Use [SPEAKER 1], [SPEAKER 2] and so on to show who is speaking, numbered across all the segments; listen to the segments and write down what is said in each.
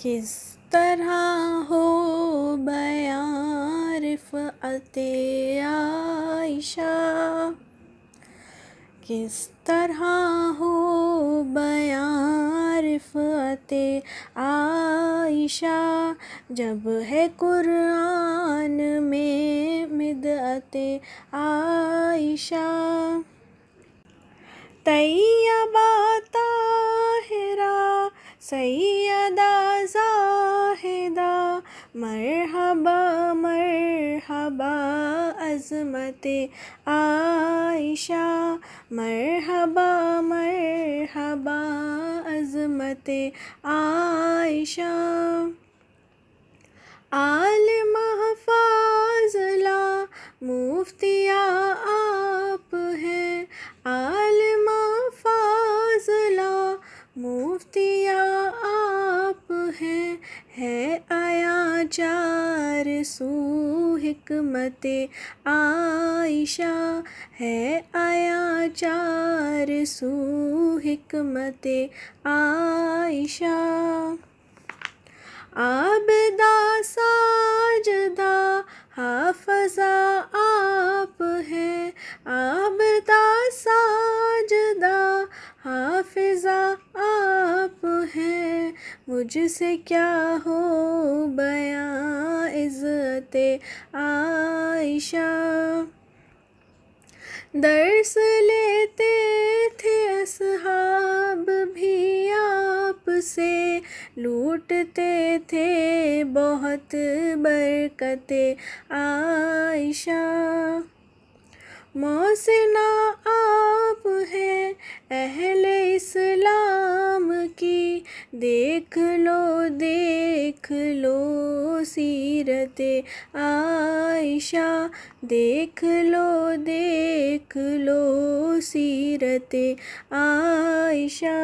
[SPEAKER 1] किस तरह हो बयारफ अते आयशा किस तरह हो बयारफ अते आयशा जब है कुरान में मिदअते आयशा तैयबा हेरा सही मरहबा मरहबा अजमत आयशा मरहबा मरहबा अजमत आयशा आल महफाजला मुफ्तिया आप हैं आल महफाजला मुफ्तिया आप हैं है, है चार सूहिकमते आयशा है आया चार सूहिकमते आयशा आबदा साजदा हाफजा आप है आबदा साजदा हाफिजा मुझसे क्या हो बया इज़्ज़त आयशा दर्स लेते थे असहाब भी आप से लूटते थे बहुत बरकते आयशा मौसना आप है अहले इस्लाम की देख देख लो सीरत आयशा देख लो देख लो सीरत आयशा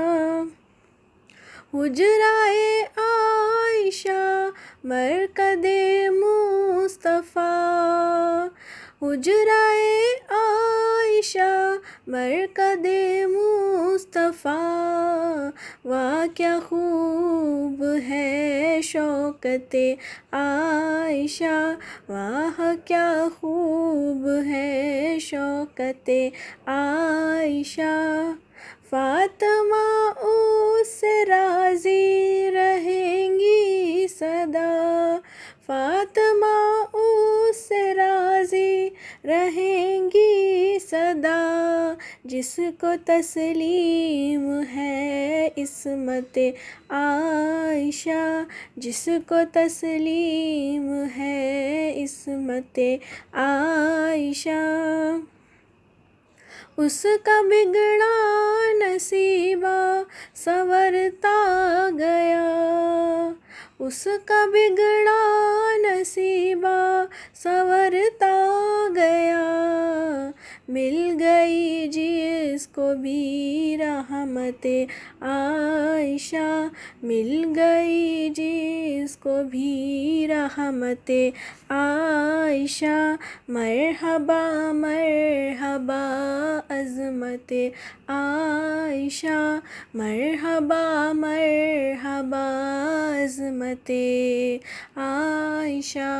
[SPEAKER 1] हुजराए आयशा मरकद मुस्तफ़ा हुजराए शा मरकद मुस्तफ़ा वाह क्या खूब है शौकत आयशा वाह क्या खूब है शौकत आयशा फातमा उससे राजी रहेंगी सदा फातमा उससे राजी रहेंगी सदा जिसको तस्लीम है इसमत आयशा जिसको तस्लीम है इसमत आयशा उसका बिगड़ा नसीबा संवरता गया उसका बिगड़ा नसीबा संवरता गया मिल गई जिसको भी रहमत आयशा मिल गई जिसको भी रहमत आयशा मरहबा मरहबा अजमत आयशा मरहबा मरहबा अजमत आयशा